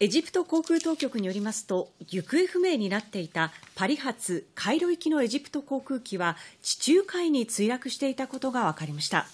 エジプト航空当局によりますと行方不明になっていたパリ発カイロ行きのエジプト航空機は地中海に墜落していたことが分かりました